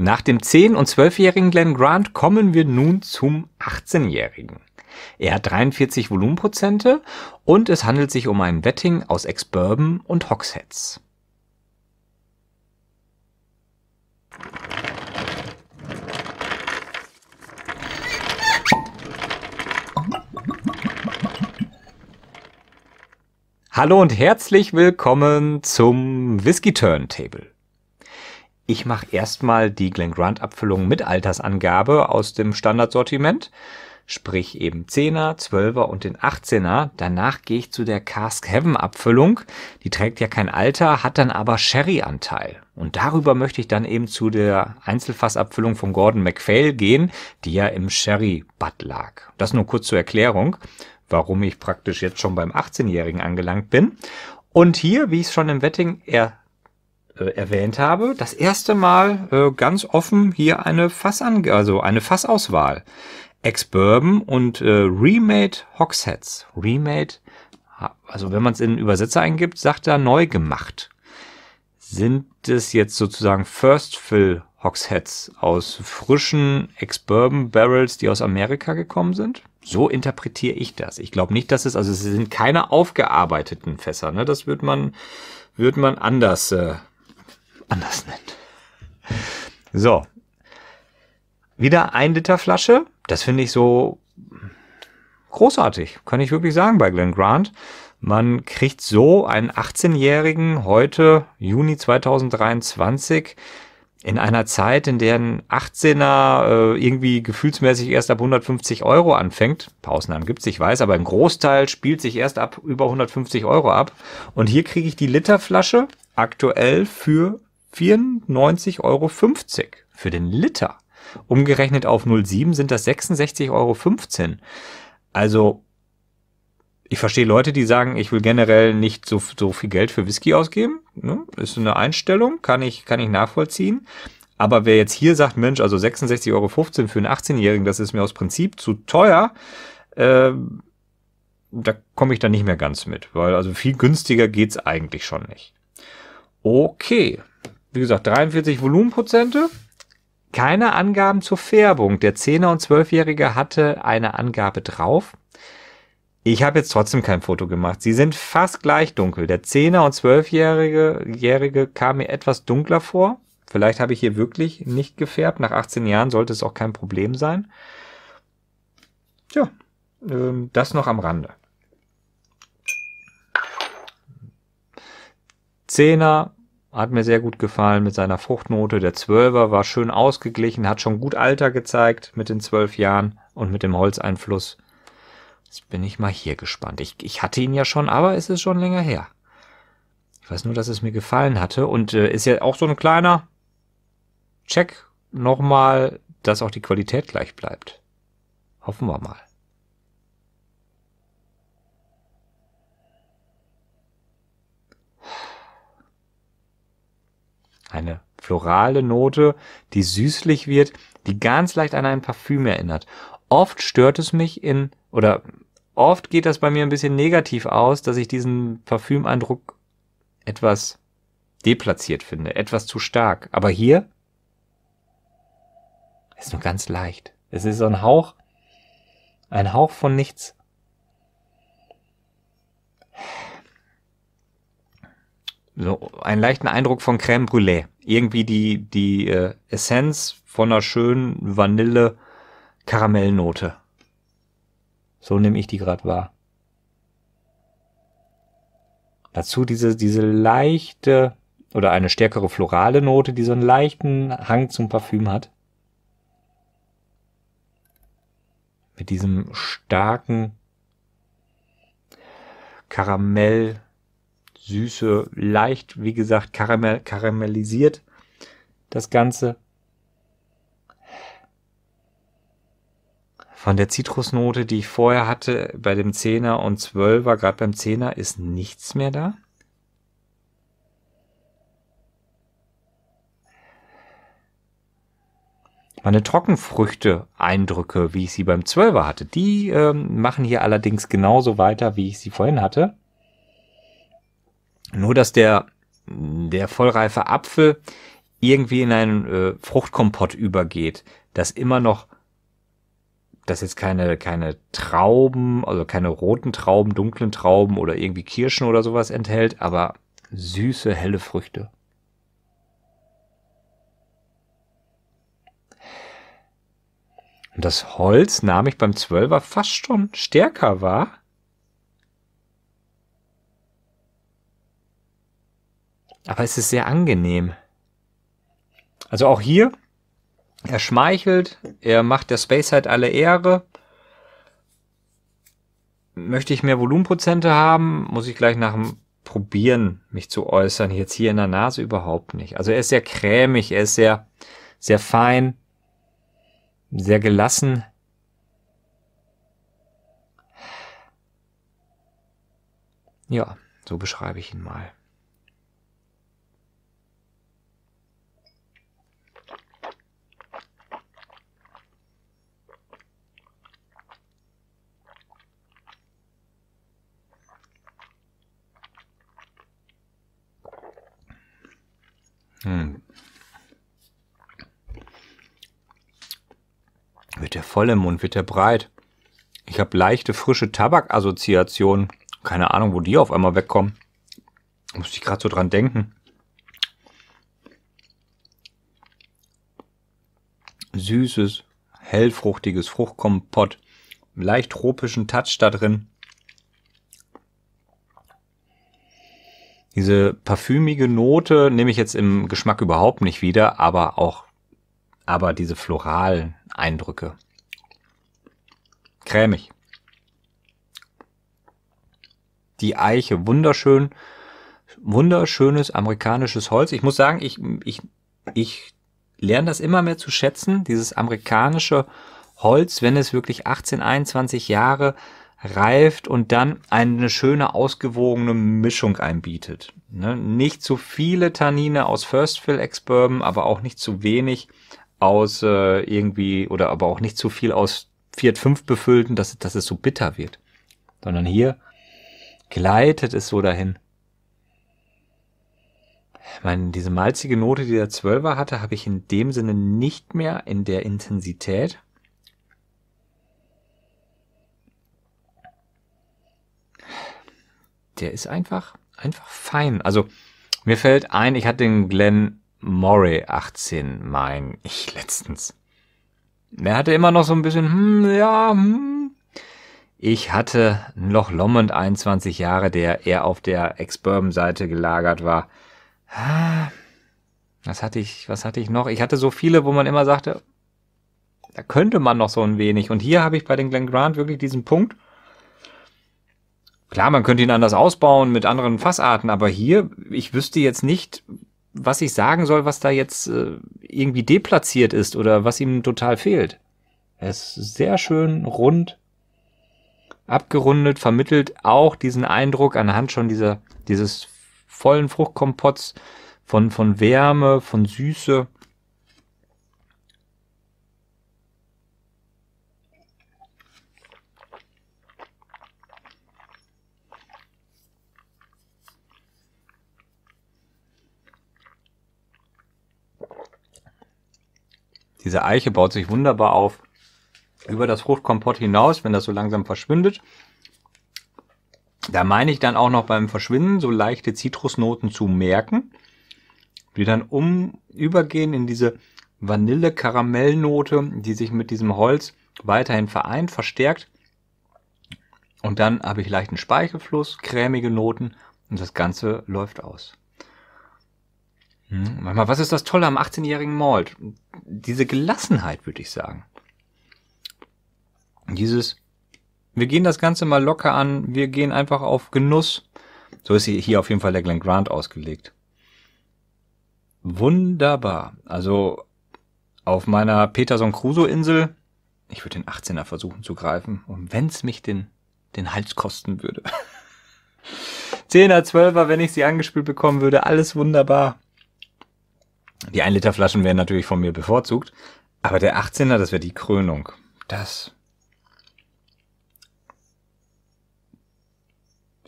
Nach dem 10- und 12-jährigen Glenn Grant kommen wir nun zum 18-jährigen. Er hat 43 Volumenprozente und es handelt sich um ein Wetting aus Ex-Bourbon und Hogsheads. Hallo und herzlich willkommen zum Whiskey Turntable ich mache erstmal die Glen Grant Abfüllung mit Altersangabe aus dem Standardsortiment, sprich eben 10er, 12er und den 18er. Danach gehe ich zu der Cask Heaven Abfüllung, die trägt ja kein Alter, hat dann aber Sherry Anteil. Und darüber möchte ich dann eben zu der Einzelfassabfüllung von Gordon MacPhail gehen, die ja im Sherry Bad lag. Das nur kurz zur Erklärung warum ich praktisch jetzt schon beim 18-Jährigen angelangt bin. Und hier, wie ich es schon im Wetting er äh, erwähnt habe, das erste Mal äh, ganz offen hier eine Fassan also eine Fassauswahl. Ex-Bourbon und äh, Remade Hogsheads. Remade, also wenn man es in den Übersetzer eingibt, sagt er neu gemacht. Sind es jetzt sozusagen First Fill Hogsheads aus frischen Ex-Bourbon Barrels, die aus Amerika gekommen sind? So interpretiere ich das. Ich glaube nicht, dass es, also es sind keine aufgearbeiteten Fässer. Ne? Das wird man, wird man anders äh, anders nennt. So. Wieder ein Liter Flasche. Das finde ich so großartig. Kann ich wirklich sagen bei Glenn Grant. Man kriegt so einen 18-Jährigen heute, Juni 2023, in einer Zeit, in der ein 18er äh, irgendwie gefühlsmäßig erst ab 150 Euro anfängt. Ein paar Ausnahmen gibt es, ich weiß, aber im Großteil spielt sich erst ab über 150 Euro ab. Und hier kriege ich die Literflasche aktuell für 94,50 Euro für den Liter. Umgerechnet auf 0,7 sind das 66,15 Euro. Also, ich verstehe Leute, die sagen, ich will generell nicht so, so viel Geld für Whisky ausgeben. Ne? Ist eine Einstellung, kann ich, kann ich nachvollziehen. Aber wer jetzt hier sagt, Mensch, also 66,15 Euro für einen 18-Jährigen, das ist mir aus Prinzip zu teuer, äh, da komme ich dann nicht mehr ganz mit, weil also viel günstiger geht's eigentlich schon nicht. Okay, wie gesagt, 43 Volumenprozente. Keine Angaben zur Färbung. Der 10er und 12-Jährige hatte eine Angabe drauf. Ich habe jetzt trotzdem kein Foto gemacht. Sie sind fast gleich dunkel. Der 10er und 12-Jährige Jährige kam mir etwas dunkler vor. Vielleicht habe ich hier wirklich nicht gefärbt. Nach 18 Jahren sollte es auch kein Problem sein. Ja, ähm, das noch am Rande. Zehner, hat mir sehr gut gefallen mit seiner Fruchtnote. Der Zwölfer war schön ausgeglichen, hat schon gut Alter gezeigt mit den zwölf Jahren und mit dem Holzeinfluss. Jetzt bin ich mal hier gespannt. Ich, ich hatte ihn ja schon, aber es ist schon länger her. Ich weiß nur, dass es mir gefallen hatte und äh, ist ja auch so ein kleiner Check nochmal, dass auch die Qualität gleich bleibt. Hoffen wir mal. eine florale Note, die süßlich wird, die ganz leicht an ein Parfüm erinnert. Oft stört es mich in, oder oft geht das bei mir ein bisschen negativ aus, dass ich diesen Parfümeindruck etwas deplatziert finde, etwas zu stark. Aber hier ist nur ganz leicht. Es ist so ein Hauch, ein Hauch von nichts so einen leichten Eindruck von Crème Brûlée. Irgendwie die, die äh, Essenz von einer schönen Vanille-Karamellnote. So nehme ich die gerade wahr. Dazu diese, diese leichte oder eine stärkere florale Note, die so einen leichten Hang zum Parfüm hat. Mit diesem starken Karamell, süße, leicht, wie gesagt, karamell, karamellisiert das Ganze. Von der Zitrusnote, die ich vorher hatte, bei dem 10er und 12er, gerade beim 10er, ist nichts mehr da. Meine Trockenfrüchte-Eindrücke, wie ich sie beim 12er hatte, die äh, machen hier allerdings genauso weiter, wie ich sie vorhin hatte. Nur, dass der, der vollreife Apfel irgendwie in einen äh, Fruchtkompott übergeht, das immer noch, dass jetzt keine, keine Trauben, also keine roten Trauben, dunklen Trauben oder irgendwie Kirschen oder sowas enthält, aber süße, helle Früchte. Und das Holz nahm ich beim Zwölfer fast schon stärker wahr Aber es ist sehr angenehm. Also auch hier, er schmeichelt, er macht der Space halt alle Ehre. Möchte ich mehr Volumenprozente haben, muss ich gleich nach dem Probieren mich zu äußern. Jetzt hier in der Nase überhaupt nicht. Also er ist sehr cremig, er ist sehr, sehr fein, sehr gelassen. Ja, so beschreibe ich ihn mal. Hm. Wird der voll im Mund, wird der breit. Ich habe leichte, frische Tabakassoziationen. Keine Ahnung, wo die auf einmal wegkommen. Muss ich gerade so dran denken. Süßes, hellfruchtiges Fruchtkompott. Leicht tropischen Touch da drin. Diese parfümige Note nehme ich jetzt im Geschmack überhaupt nicht wieder, aber auch, aber diese floralen Eindrücke. Cremig. Die Eiche, wunderschön, wunderschönes amerikanisches Holz. Ich muss sagen, ich, ich, ich lerne das immer mehr zu schätzen, dieses amerikanische Holz, wenn es wirklich 18, 21 Jahre reift und dann eine schöne ausgewogene Mischung einbietet. Ne? Nicht zu viele Tannine aus First Fill ex aber auch nicht zu wenig aus äh, irgendwie oder aber auch nicht zu viel aus Fiat 5 befüllten, dass, dass es so bitter wird. Sondern hier gleitet es so dahin. Ich meine, diese malzige Note, die der Zwölfer hatte, habe ich in dem Sinne nicht mehr in der Intensität. der ist einfach, einfach fein. Also mir fällt ein, ich hatte den Glenn Moray 18, mein ich letztens. Der hatte immer noch so ein bisschen, hm, ja, hm. Ich hatte noch Lommond 21 Jahre, der eher auf der Ex-Bourbon-Seite gelagert war. Ah, was hatte ich, was hatte ich noch? Ich hatte so viele, wo man immer sagte, da könnte man noch so ein wenig. Und hier habe ich bei den Glenn Grant wirklich diesen Punkt, Klar, man könnte ihn anders ausbauen mit anderen Fassarten, aber hier, ich wüsste jetzt nicht, was ich sagen soll, was da jetzt äh, irgendwie deplatziert ist oder was ihm total fehlt. Er ist sehr schön rund, abgerundet, vermittelt auch diesen Eindruck anhand schon dieser, dieses vollen Fruchtkompotts von, von Wärme, von Süße. Diese Eiche baut sich wunderbar auf über das Fruchtkompott hinaus, wenn das so langsam verschwindet. Da meine ich dann auch noch beim Verschwinden so leichte Zitrusnoten zu merken, die dann um, übergehen in diese Vanille-Karamellnote, die sich mit diesem Holz weiterhin vereint, verstärkt. Und dann habe ich leichten Speichelfluss, cremige Noten und das Ganze läuft aus. Hm, was ist das Tolle am 18-jährigen Malt? Diese Gelassenheit, würde ich sagen. Dieses, wir gehen das Ganze mal locker an, wir gehen einfach auf Genuss. So ist hier auf jeden Fall der Glenn Grant ausgelegt. Wunderbar. Also auf meiner Peterson Crusoe Insel, ich würde den 18er versuchen zu greifen. Und wenn's mich den, den Hals kosten würde. 10er, 12er, wenn ich sie angespielt bekommen würde, alles wunderbar. Die 1-Liter-Flaschen werden natürlich von mir bevorzugt, aber der 18er, das wäre die Krönung. Das.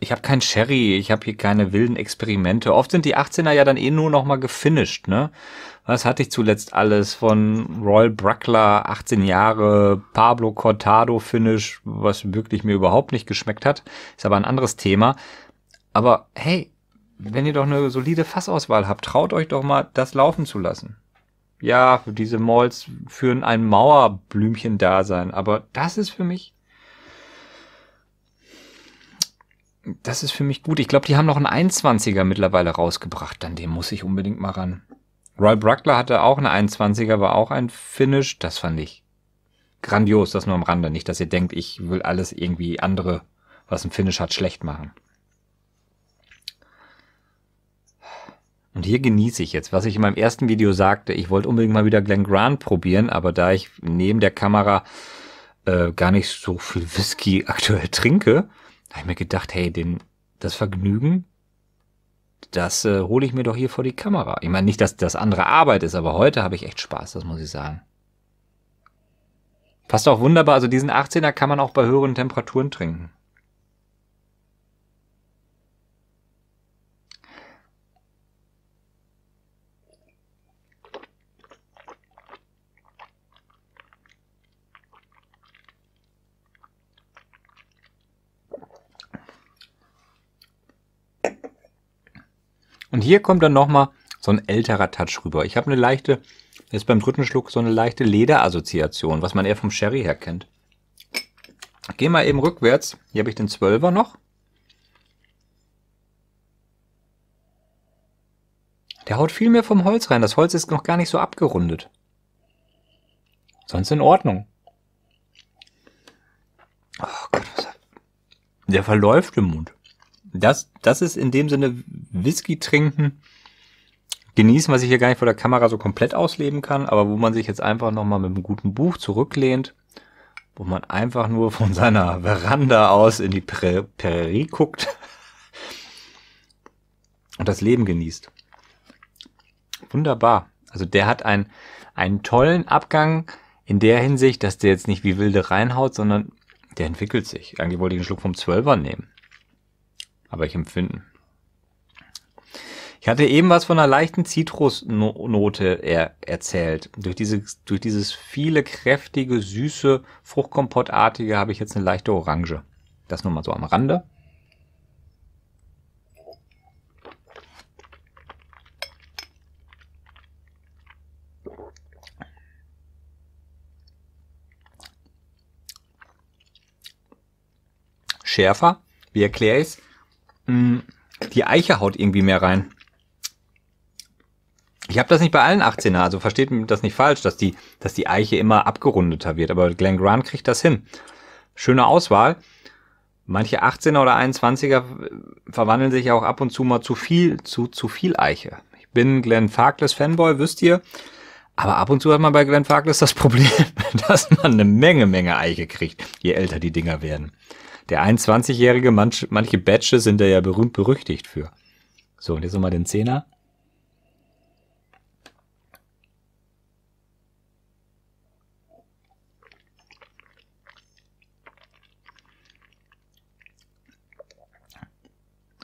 Ich habe kein Sherry, ich habe hier keine wilden Experimente. Oft sind die 18er ja dann eh nur noch mal gefinisht, ne? Was hatte ich zuletzt alles von Royal Bruckler, 18 Jahre, Pablo Cortado Finish, was wirklich mir überhaupt nicht geschmeckt hat. Ist aber ein anderes Thema. Aber hey, wenn ihr doch eine solide Fassauswahl habt, traut euch doch mal, das laufen zu lassen. Ja, diese Malls führen ein Mauerblümchen-Dasein, aber das ist für mich das ist für mich gut. Ich glaube, die haben noch einen 21er mittlerweile rausgebracht. Dann dem muss ich unbedingt mal ran. Roy Bruckler hatte auch einen 21er, war auch ein Finish. Das fand ich grandios. Das nur am Rande. Nicht, dass ihr denkt, ich will alles irgendwie andere, was ein Finish hat, schlecht machen. Und hier genieße ich jetzt, was ich in meinem ersten Video sagte. Ich wollte unbedingt mal wieder Glen Grant probieren, aber da ich neben der Kamera äh, gar nicht so viel Whisky aktuell trinke, habe ich mir gedacht, hey, den, das Vergnügen, das äh, hole ich mir doch hier vor die Kamera. Ich meine nicht, dass das andere Arbeit ist, aber heute habe ich echt Spaß, das muss ich sagen. Passt auch wunderbar. Also diesen 18er kann man auch bei höheren Temperaturen trinken. Und hier kommt dann nochmal so ein älterer Touch rüber. Ich habe eine leichte, jetzt beim dritten Schluck, so eine leichte Lederassoziation, was man eher vom Sherry her kennt. Geh mal eben rückwärts. Hier habe ich den Zwölfer noch. Der haut viel mehr vom Holz rein. Das Holz ist noch gar nicht so abgerundet. Sonst in Ordnung. Oh Gott, was Der verläuft im Mund das, das ist in dem Sinne Whisky trinken, genießen, was ich hier gar nicht vor der Kamera so komplett ausleben kann, aber wo man sich jetzt einfach nochmal mit einem guten Buch zurücklehnt, wo man einfach nur von seiner Veranda aus in die Prärie guckt und das Leben genießt. Wunderbar. Also der hat einen, einen tollen Abgang in der Hinsicht, dass der jetzt nicht wie wilde reinhaut, sondern der entwickelt sich. Eigentlich wollte ich einen Schluck vom Zwölfer nehmen aber ich empfinden. Ich hatte eben was von einer leichten Zitrusnote er erzählt. Durch, diese, durch dieses viele kräftige, süße, Fruchtkompottartige habe ich jetzt eine leichte Orange. Das nur mal so am Rande. Schärfer, wie erkläre ich es? die Eiche haut irgendwie mehr rein. Ich habe das nicht bei allen 18er, also versteht das nicht falsch, dass die, dass die Eiche immer abgerundeter wird, aber Glenn Grant kriegt das hin. Schöne Auswahl. Manche 18er oder 21er verwandeln sich auch ab und zu mal zu viel, zu, zu viel Eiche. Ich bin Glenn Farkless Fanboy, wisst ihr. Aber ab und zu hat man bei Glenn Farkless das Problem, dass man eine Menge, Menge Eiche kriegt, je älter die Dinger werden. Der 21-Jährige, manch, manche Batches sind da ja berühmt berüchtigt für. So, und jetzt nochmal den Zehner.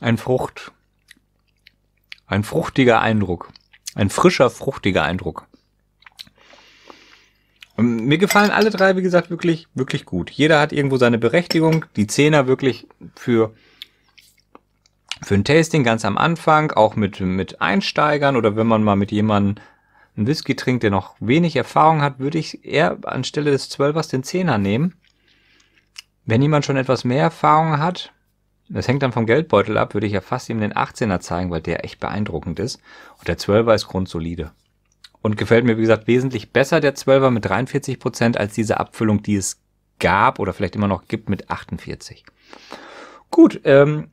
Ein Frucht. Ein fruchtiger Eindruck. Ein frischer, fruchtiger Eindruck. Mir gefallen alle drei, wie gesagt, wirklich, wirklich gut. Jeder hat irgendwo seine Berechtigung. Die Zehner wirklich für, für ein Tasting ganz am Anfang, auch mit, mit Einsteigern oder wenn man mal mit jemandem einen Whisky trinkt, der noch wenig Erfahrung hat, würde ich eher anstelle des Zwölfers den Zehner nehmen. Wenn jemand schon etwas mehr Erfahrung hat, das hängt dann vom Geldbeutel ab, würde ich ja fast ihm den 18er zeigen, weil der echt beeindruckend ist. Und der 12er ist grundsolide und gefällt mir, wie gesagt, wesentlich besser der 12er mit 43 Prozent als diese Abfüllung, die es gab oder vielleicht immer noch gibt mit 48. Gut, ähm,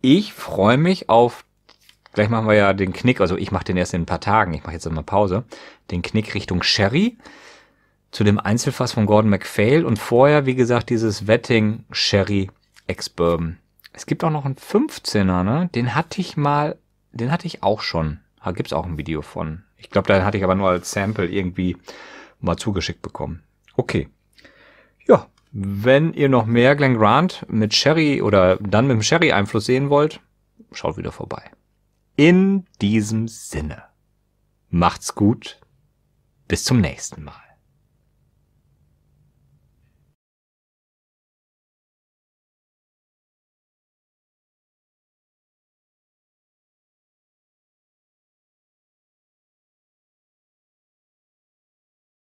ich freue mich auf, gleich machen wir ja den Knick, also ich mache den erst in ein paar Tagen, ich mache jetzt immer Pause, den Knick Richtung Sherry zu dem Einzelfass von Gordon MacPhail und vorher, wie gesagt, dieses Wetting Sherry ex -Bourbon. Es gibt auch noch einen 15er, ne? Den hatte ich mal, den hatte ich auch schon. Da gibt's auch ein Video von. Ich glaube, da hatte ich aber nur als Sample irgendwie mal zugeschickt bekommen. Okay. Ja, wenn ihr noch mehr Glenn Grant mit Sherry oder dann mit dem Sherry-Einfluss sehen wollt, schaut wieder vorbei. In diesem Sinne, macht's gut, bis zum nächsten Mal.